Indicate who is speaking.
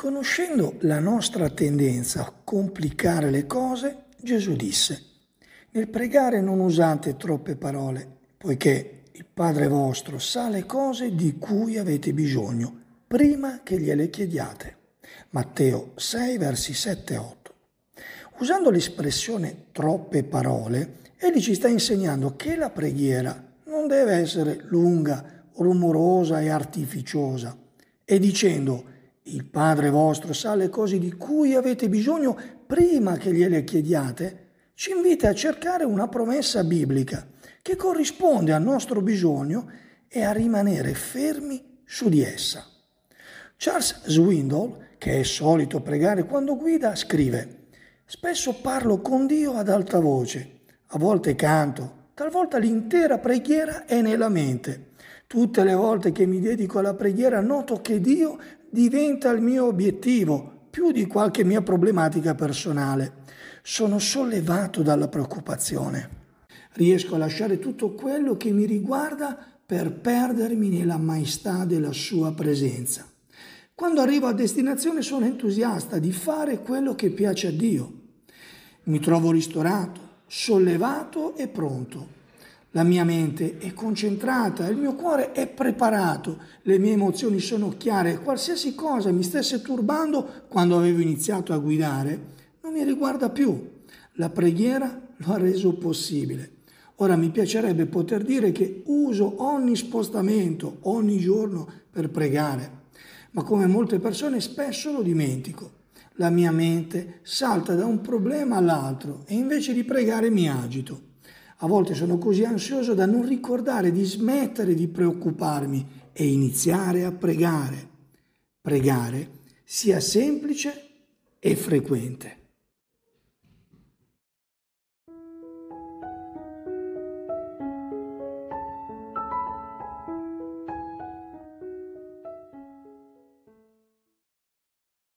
Speaker 1: Conoscendo la nostra tendenza a complicare le cose, Gesù disse, nel pregare non usate troppe parole, poiché il Padre vostro sa le cose di cui avete bisogno prima che gliele chiediate. Matteo 6, versi 7 e 8. Usando l'espressione troppe parole, egli ci sta insegnando che la preghiera non deve essere lunga, rumorosa e artificiosa, e dicendo il Padre vostro sa le cose di cui avete bisogno prima che gliele chiediate, ci invita a cercare una promessa biblica che corrisponde al nostro bisogno e a rimanere fermi su di essa. Charles Swindoll, che è solito pregare quando guida, scrive Spesso parlo con Dio ad alta voce, a volte canto, talvolta l'intera preghiera è nella mente. Tutte le volte che mi dedico alla preghiera noto che Dio diventa il mio obiettivo, più di qualche mia problematica personale. Sono sollevato dalla preoccupazione. Riesco a lasciare tutto quello che mi riguarda per perdermi nella maestà della sua presenza. Quando arrivo a destinazione sono entusiasta di fare quello che piace a Dio. Mi trovo ristorato, sollevato e pronto la mia mente è concentrata, il mio cuore è preparato, le mie emozioni sono chiare, qualsiasi cosa mi stesse turbando quando avevo iniziato a guidare non mi riguarda più. La preghiera lo ha reso possibile. Ora mi piacerebbe poter dire che uso ogni spostamento, ogni giorno per pregare, ma come molte persone spesso lo dimentico. La mia mente salta da un problema all'altro e invece di pregare mi agito. A volte sono così ansioso da non ricordare di smettere di preoccuparmi e iniziare a pregare. Pregare sia semplice e frequente.